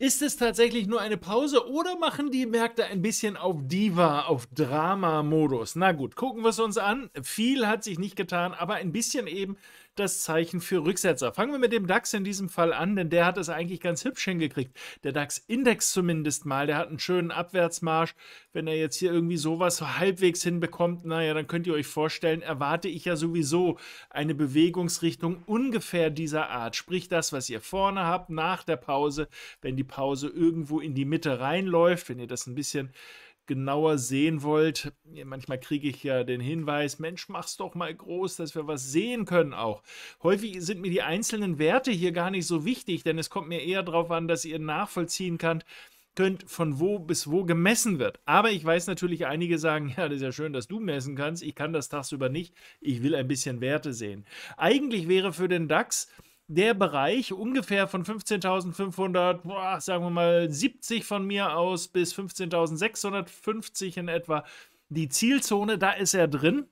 Ist es tatsächlich nur eine Pause oder machen die Märkte ein bisschen auf Diva, auf Drama-Modus? Na gut, gucken wir es uns an. Viel hat sich nicht getan, aber ein bisschen eben das Zeichen für Rücksetzer. Fangen wir mit dem DAX in diesem Fall an, denn der hat es eigentlich ganz hübsch hingekriegt. Der DAX-Index zumindest mal, der hat einen schönen Abwärtsmarsch. Wenn er jetzt hier irgendwie sowas halbwegs hinbekommt, naja, dann könnt ihr euch vorstellen, erwarte ich ja sowieso eine Bewegungsrichtung ungefähr dieser Art. Sprich das, was ihr vorne habt nach der Pause, wenn die Pause irgendwo in die Mitte reinläuft, wenn ihr das ein bisschen genauer sehen wollt, manchmal kriege ich ja den Hinweis, Mensch, mach's doch mal groß, dass wir was sehen können auch. Häufig sind mir die einzelnen Werte hier gar nicht so wichtig, denn es kommt mir eher darauf an, dass ihr nachvollziehen könnt, könnt, von wo bis wo gemessen wird. Aber ich weiß natürlich, einige sagen, ja, das ist ja schön, dass du messen kannst. Ich kann das tagsüber nicht. Ich will ein bisschen Werte sehen. Eigentlich wäre für den DAX der Bereich ungefähr von 15.500, sagen wir mal 70 von mir aus bis 15.650 in etwa die Zielzone, da ist er drin.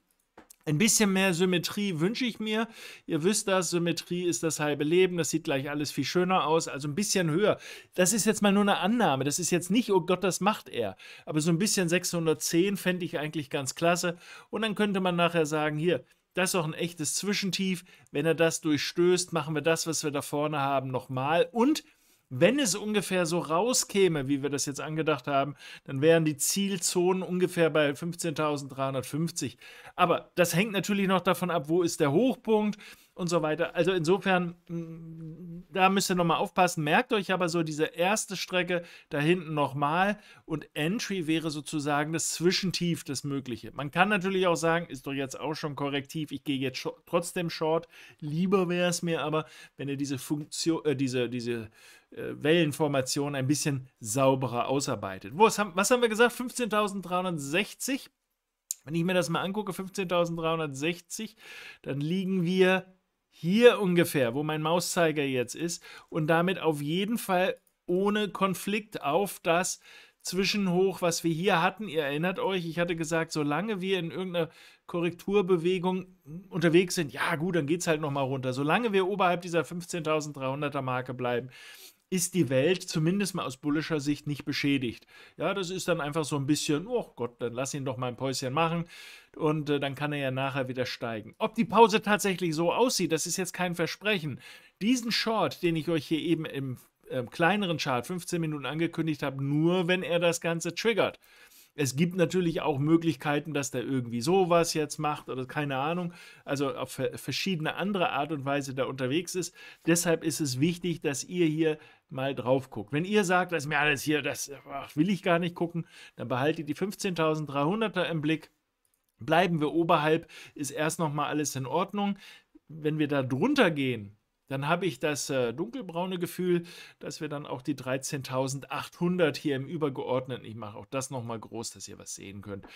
Ein bisschen mehr Symmetrie wünsche ich mir. Ihr wisst das, Symmetrie ist das halbe Leben. Das sieht gleich alles viel schöner aus, also ein bisschen höher. Das ist jetzt mal nur eine Annahme. Das ist jetzt nicht, oh Gott, das macht er. Aber so ein bisschen 610 fände ich eigentlich ganz klasse. Und dann könnte man nachher sagen, hier, das ist auch ein echtes Zwischentief. Wenn er das durchstößt, machen wir das, was wir da vorne haben, nochmal. Und wenn es ungefähr so rauskäme, wie wir das jetzt angedacht haben, dann wären die Zielzonen ungefähr bei 15.350. Aber das hängt natürlich noch davon ab, wo ist der Hochpunkt, und so weiter. Also insofern, mm, da müsst ihr nochmal aufpassen. Merkt euch aber so diese erste Strecke da hinten nochmal und Entry wäre sozusagen das Zwischentief, das Mögliche. Man kann natürlich auch sagen, ist doch jetzt auch schon korrektiv, ich gehe jetzt trotzdem short. Lieber wäre es mir aber, wenn ihr diese Funktion, äh, diese, diese äh, Wellenformation ein bisschen sauberer ausarbeitet. Was haben, was haben wir gesagt? 15.360. Wenn ich mir das mal angucke, 15.360, dann liegen wir hier ungefähr, wo mein Mauszeiger jetzt ist und damit auf jeden Fall ohne Konflikt auf das Zwischenhoch, was wir hier hatten. Ihr erinnert euch, ich hatte gesagt, solange wir in irgendeiner Korrekturbewegung unterwegs sind, ja gut, dann geht es halt nochmal runter. Solange wir oberhalb dieser 15.300er Marke bleiben, ist die Welt zumindest mal aus bullischer Sicht nicht beschädigt. Ja, das ist dann einfach so ein bisschen, oh Gott, dann lass ihn doch mal ein Päuschen machen und äh, dann kann er ja nachher wieder steigen. Ob die Pause tatsächlich so aussieht, das ist jetzt kein Versprechen. Diesen Short, den ich euch hier eben im äh, kleineren Chart 15 Minuten angekündigt habe, nur wenn er das Ganze triggert. Es gibt natürlich auch Möglichkeiten, dass der irgendwie sowas jetzt macht oder keine Ahnung, also auf verschiedene andere Art und Weise da unterwegs ist. Deshalb ist es wichtig, dass ihr hier mal drauf guckt. Wenn ihr sagt, das ist mir alles hier, das ach, will ich gar nicht gucken, dann behaltet die 15.300er im Blick. Bleiben wir oberhalb, ist erst nochmal alles in Ordnung. Wenn wir da drunter gehen, dann habe ich das äh, dunkelbraune Gefühl, dass wir dann auch die 13.800 hier im übergeordneten, ich mache auch das nochmal groß, dass ihr was sehen könnt.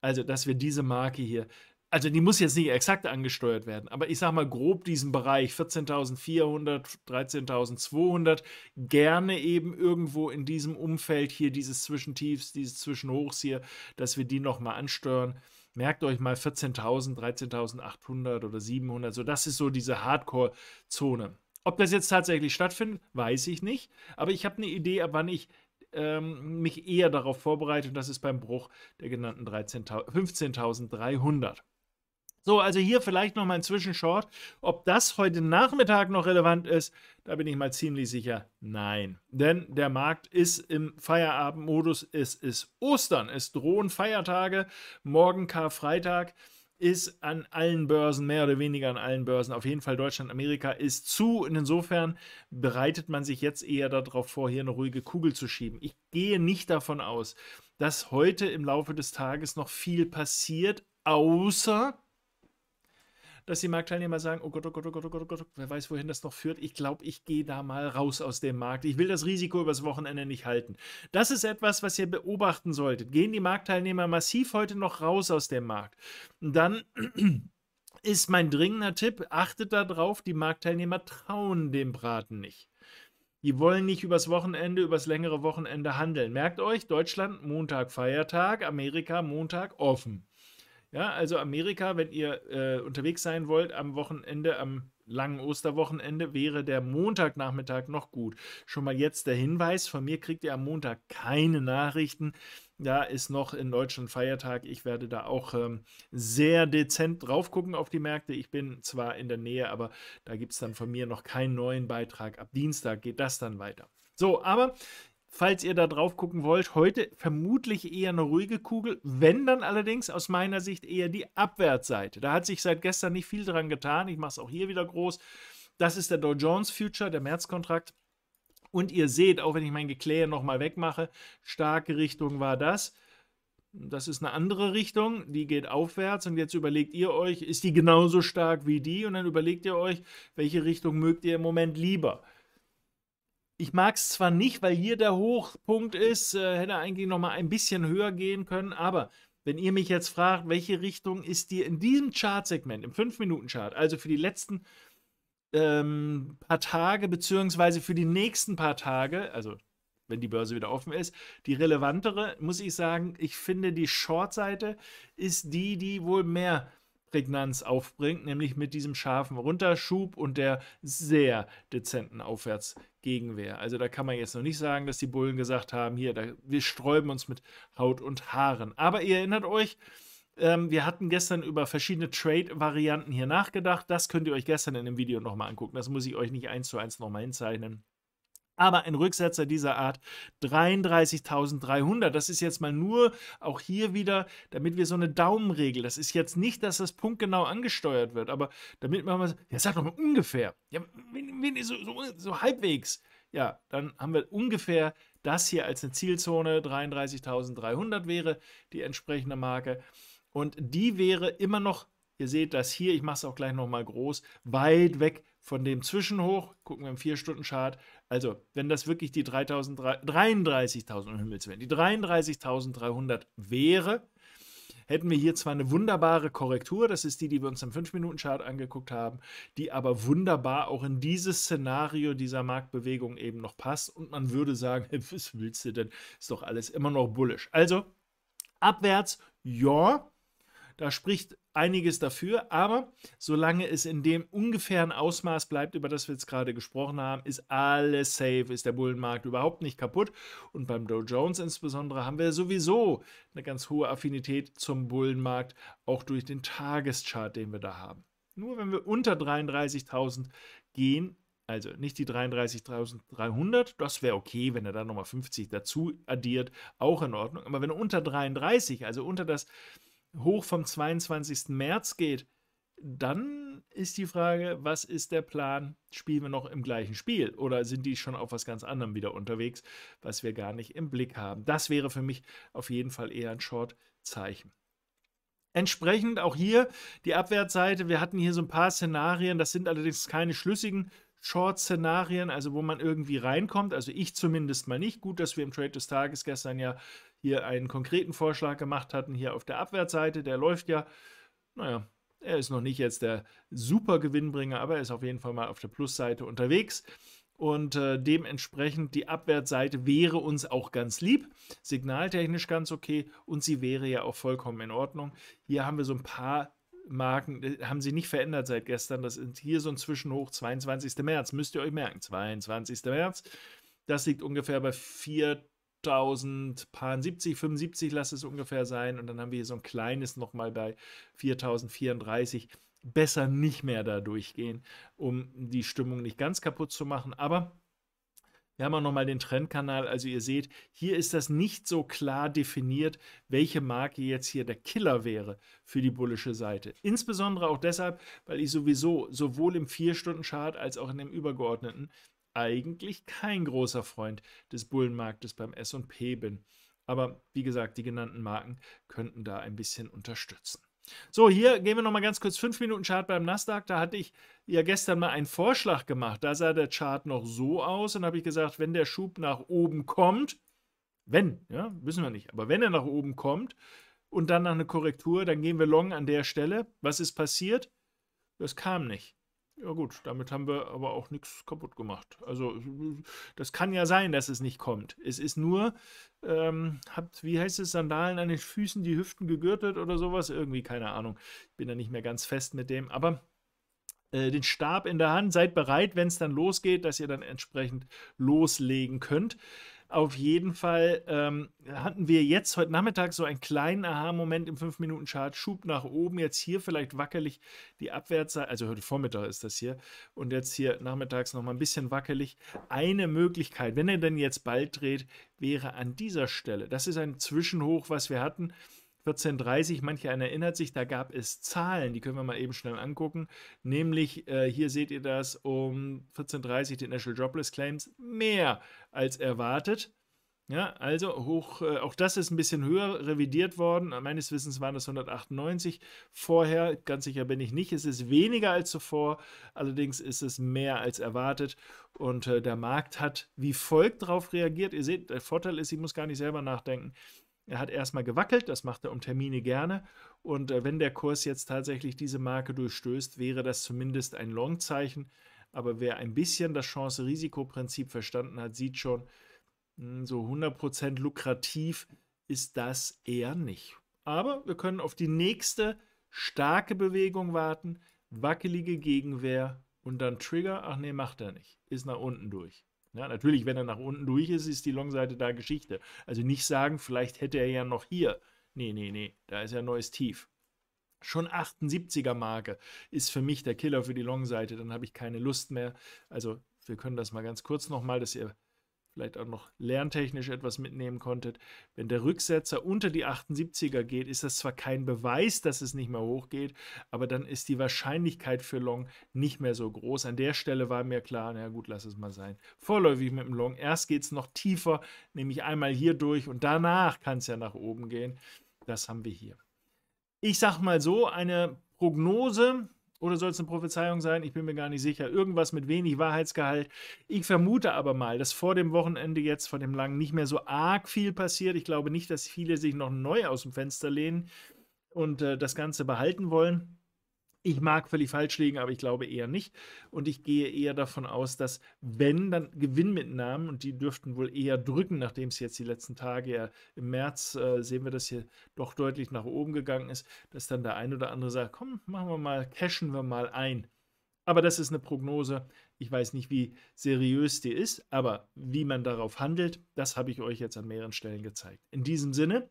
Also, dass wir diese Marke hier, also die muss jetzt nicht exakt angesteuert werden, aber ich sage mal grob diesen Bereich 14.400, 13.200, gerne eben irgendwo in diesem Umfeld hier, dieses Zwischentiefs, dieses Zwischenhochs hier, dass wir die nochmal ansteuern merkt euch mal 14.000, 13.800 oder 700, so das ist so diese Hardcore-Zone. Ob das jetzt tatsächlich stattfindet, weiß ich nicht, aber ich habe eine Idee, ab wann ich ähm, mich eher darauf vorbereite und das ist beim Bruch der genannten 15.300. So, also hier vielleicht noch mal ein Zwischenshort. Ob das heute Nachmittag noch relevant ist, da bin ich mal ziemlich sicher, nein. Denn der Markt ist im Feierabendmodus, es ist Ostern, es drohen Feiertage, morgen Karfreitag ist an allen Börsen, mehr oder weniger an allen Börsen, auf jeden Fall Deutschland, Amerika ist zu. Und insofern bereitet man sich jetzt eher darauf vor, hier eine ruhige Kugel zu schieben. Ich gehe nicht davon aus, dass heute im Laufe des Tages noch viel passiert, außer dass die Marktteilnehmer sagen, oh Gott, oh Gott, oh Gott, oh Gott, oh Gott, wer weiß, wohin das noch führt. Ich glaube, ich gehe da mal raus aus dem Markt. Ich will das Risiko übers Wochenende nicht halten. Das ist etwas, was ihr beobachten solltet. Gehen die Marktteilnehmer massiv heute noch raus aus dem Markt? Dann ist mein dringender Tipp, achtet darauf, die Marktteilnehmer trauen dem Braten nicht. Die wollen nicht übers Wochenende, übers längere Wochenende handeln. Merkt euch, Deutschland Montag Feiertag, Amerika Montag offen. Ja, also Amerika, wenn ihr äh, unterwegs sein wollt am Wochenende, am langen Osterwochenende, wäre der Montagnachmittag noch gut. Schon mal jetzt der Hinweis, von mir kriegt ihr am Montag keine Nachrichten. Da ist noch in Deutschland Feiertag. Ich werde da auch ähm, sehr dezent drauf gucken auf die Märkte. Ich bin zwar in der Nähe, aber da gibt es dann von mir noch keinen neuen Beitrag. Ab Dienstag geht das dann weiter. So, aber falls ihr da drauf gucken wollt. Heute vermutlich eher eine ruhige Kugel, wenn dann allerdings aus meiner Sicht eher die Abwärtsseite. Da hat sich seit gestern nicht viel dran getan. Ich mache es auch hier wieder groß. Das ist der Dow Jones Future, der Märzkontrakt. Und ihr seht, auch wenn ich mein Geklähe nochmal wegmache, starke Richtung war das. Das ist eine andere Richtung, die geht aufwärts und jetzt überlegt ihr euch, ist die genauso stark wie die und dann überlegt ihr euch, welche Richtung mögt ihr im Moment lieber. Ich mag es zwar nicht, weil hier der Hochpunkt ist, äh, hätte eigentlich noch mal ein bisschen höher gehen können, aber wenn ihr mich jetzt fragt, welche Richtung ist dir in diesem Chartsegment, im 5-Minuten-Chart, also für die letzten ähm, paar Tage, beziehungsweise für die nächsten paar Tage, also wenn die Börse wieder offen ist, die relevantere, muss ich sagen, ich finde, die Short-Seite ist die, die wohl mehr Prägnanz aufbringt, nämlich mit diesem scharfen Runterschub und der sehr dezenten Aufwärtsgegenwehr. Also da kann man jetzt noch nicht sagen, dass die Bullen gesagt haben, hier, da, wir sträuben uns mit Haut und Haaren. Aber ihr erinnert euch, ähm, wir hatten gestern über verschiedene Trade-Varianten hier nachgedacht. Das könnt ihr euch gestern in dem Video nochmal angucken. Das muss ich euch nicht eins zu eins nochmal hinzeichnen. Aber ein Rücksetzer dieser Art 33.300, das ist jetzt mal nur auch hier wieder, damit wir so eine Daumenregel, das ist jetzt nicht, dass das punktgenau angesteuert wird, aber damit man mal, ja sag doch mal ungefähr, ja, so, so, so halbwegs, ja, dann haben wir ungefähr das hier als eine Zielzone 33.300 wäre die entsprechende Marke und die wäre immer noch Ihr seht das hier, ich mache es auch gleich nochmal groß, weit weg von dem Zwischenhoch, gucken wir im 4-Stunden-Chart, also wenn das wirklich die 33.000, um Himmels Willen, die 33.300 wäre, hätten wir hier zwar eine wunderbare Korrektur, das ist die, die wir uns im 5-Minuten-Chart angeguckt haben, die aber wunderbar auch in dieses Szenario dieser Marktbewegung eben noch passt und man würde sagen, was willst du denn, ist doch alles immer noch bullisch. Also abwärts, ja, da spricht einiges dafür, aber solange es in dem ungefähren Ausmaß bleibt, über das wir jetzt gerade gesprochen haben, ist alles safe, ist der Bullenmarkt überhaupt nicht kaputt. Und beim Dow Jones insbesondere haben wir sowieso eine ganz hohe Affinität zum Bullenmarkt, auch durch den Tageschart, den wir da haben. Nur wenn wir unter 33.000 gehen, also nicht die 33.300, das wäre okay, wenn er da nochmal 50 dazu addiert, auch in Ordnung. Aber wenn er unter 33, also unter das hoch vom 22. März geht, dann ist die Frage, was ist der Plan? Spielen wir noch im gleichen Spiel oder sind die schon auf was ganz anderem wieder unterwegs, was wir gar nicht im Blick haben? Das wäre für mich auf jeden Fall eher ein Short-Zeichen. Entsprechend auch hier die Abwärtsseite. Wir hatten hier so ein paar Szenarien, das sind allerdings keine schlüssigen Short-Szenarien, also wo man irgendwie reinkommt. Also ich zumindest mal nicht. Gut, dass wir im Trade des Tages gestern ja hier einen konkreten Vorschlag gemacht hatten, hier auf der Abwärtsseite, der läuft ja, naja, er ist noch nicht jetzt der super Gewinnbringer, aber er ist auf jeden Fall mal auf der Plusseite unterwegs. Und äh, dementsprechend die Abwärtsseite wäre uns auch ganz lieb, signaltechnisch ganz okay und sie wäre ja auch vollkommen in Ordnung. Hier haben wir so ein paar Marken, äh, haben sie nicht verändert seit gestern. Das ist hier so ein Zwischenhoch, 22. März, müsst ihr euch merken, 22. März. Das liegt ungefähr bei 4 1070, 75 lass es ungefähr sein. Und dann haben wir hier so ein kleines nochmal bei 4034. Besser nicht mehr da durchgehen, um die Stimmung nicht ganz kaputt zu machen. Aber wir haben auch nochmal den Trendkanal. Also ihr seht, hier ist das nicht so klar definiert, welche Marke jetzt hier der Killer wäre für die bullische Seite. Insbesondere auch deshalb, weil ich sowieso sowohl im 4-Stunden-Chart als auch in dem übergeordneten eigentlich kein großer Freund des Bullenmarktes beim SP bin. Aber wie gesagt, die genannten Marken könnten da ein bisschen unterstützen. So, hier gehen wir nochmal ganz kurz fünf Minuten Chart beim Nasdaq. Da hatte ich ja gestern mal einen Vorschlag gemacht. Da sah der Chart noch so aus und habe ich gesagt, wenn der Schub nach oben kommt, wenn, ja, wissen wir nicht, aber wenn er nach oben kommt und dann nach einer Korrektur, dann gehen wir long an der Stelle. Was ist passiert? Das kam nicht. Ja gut, damit haben wir aber auch nichts kaputt gemacht. Also das kann ja sein, dass es nicht kommt. Es ist nur, ähm, habt, wie heißt es, Sandalen an den Füßen, die Hüften gegürtet oder sowas? Irgendwie, keine Ahnung. Ich bin da nicht mehr ganz fest mit dem. Aber äh, den Stab in der Hand, seid bereit, wenn es dann losgeht, dass ihr dann entsprechend loslegen könnt. Auf jeden Fall ähm, hatten wir jetzt heute Nachmittag so einen kleinen Aha-Moment im 5-Minuten-Chart. Schub nach oben, jetzt hier vielleicht wackelig die Abwärtsseite, also heute Vormittag ist das hier, und jetzt hier nachmittags nochmal ein bisschen wackelig. Eine Möglichkeit, wenn er denn jetzt bald dreht, wäre an dieser Stelle, das ist ein Zwischenhoch, was wir hatten, 1430, manche einer erinnert sich, da gab es Zahlen, die können wir mal eben schnell angucken. Nämlich, äh, hier seht ihr das, um 1430 den National Jobless Claims mehr als erwartet. Ja, also hoch, äh, auch das ist ein bisschen höher revidiert worden. Meines Wissens waren das 198 vorher, ganz sicher bin ich nicht. Es ist weniger als zuvor, allerdings ist es mehr als erwartet. Und äh, der Markt hat wie folgt darauf reagiert. Ihr seht, der Vorteil ist, ich muss gar nicht selber nachdenken. Er hat erstmal gewackelt, das macht er um Termine gerne. Und äh, wenn der Kurs jetzt tatsächlich diese Marke durchstößt, wäre das zumindest ein Long-Zeichen. Aber wer ein bisschen das Chance-Risiko-Prinzip verstanden hat, sieht schon, hm, so 100% lukrativ ist das eher nicht. Aber wir können auf die nächste starke Bewegung warten, wackelige Gegenwehr und dann Trigger. Ach nee, macht er nicht. Ist nach unten durch. Ja, natürlich, wenn er nach unten durch ist, ist die Long-Seite da Geschichte. Also nicht sagen, vielleicht hätte er ja noch hier. Nee, nee, nee, da ist ja ein neues Tief. Schon 78er Marke ist für mich der Killer für die Long-Seite. Dann habe ich keine Lust mehr. Also wir können das mal ganz kurz nochmal, dass ihr vielleicht auch noch lerntechnisch etwas mitnehmen konntet. Wenn der Rücksetzer unter die 78er geht, ist das zwar kein Beweis, dass es nicht mehr hochgeht, aber dann ist die Wahrscheinlichkeit für Long nicht mehr so groß. An der Stelle war mir klar, na gut, lass es mal sein. Vorläufig mit dem Long. Erst geht es noch tiefer, nämlich einmal hier durch und danach kann es ja nach oben gehen. Das haben wir hier. Ich sag mal so, eine Prognose oder soll es eine Prophezeiung sein? Ich bin mir gar nicht sicher. Irgendwas mit wenig Wahrheitsgehalt. Ich vermute aber mal, dass vor dem Wochenende jetzt, vor dem langen, nicht mehr so arg viel passiert. Ich glaube nicht, dass viele sich noch neu aus dem Fenster lehnen und äh, das Ganze behalten wollen. Ich mag völlig falsch liegen, aber ich glaube eher nicht. Und ich gehe eher davon aus, dass wenn, dann Gewinnmitnahmen, und die dürften wohl eher drücken, nachdem es jetzt die letzten Tage ja im März äh, sehen wir, dass hier doch deutlich nach oben gegangen ist, dass dann der ein oder andere sagt, komm, machen wir mal, cashen wir mal ein. Aber das ist eine Prognose. Ich weiß nicht, wie seriös die ist, aber wie man darauf handelt, das habe ich euch jetzt an mehreren Stellen gezeigt. In diesem Sinne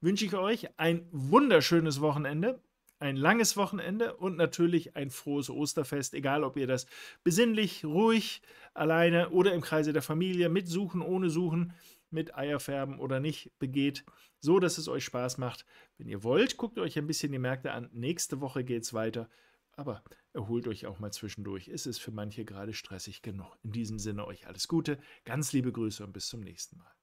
wünsche ich euch ein wunderschönes Wochenende ein langes Wochenende und natürlich ein frohes Osterfest, egal ob ihr das besinnlich, ruhig, alleine oder im Kreise der Familie mit Suchen, ohne Suchen, mit Eierfärben oder nicht begeht, so dass es euch Spaß macht. Wenn ihr wollt, guckt euch ein bisschen die Märkte an. Nächste Woche geht es weiter. Aber erholt euch auch mal zwischendurch. Es ist für manche gerade stressig genug. In diesem Sinne euch alles Gute, ganz liebe Grüße und bis zum nächsten Mal.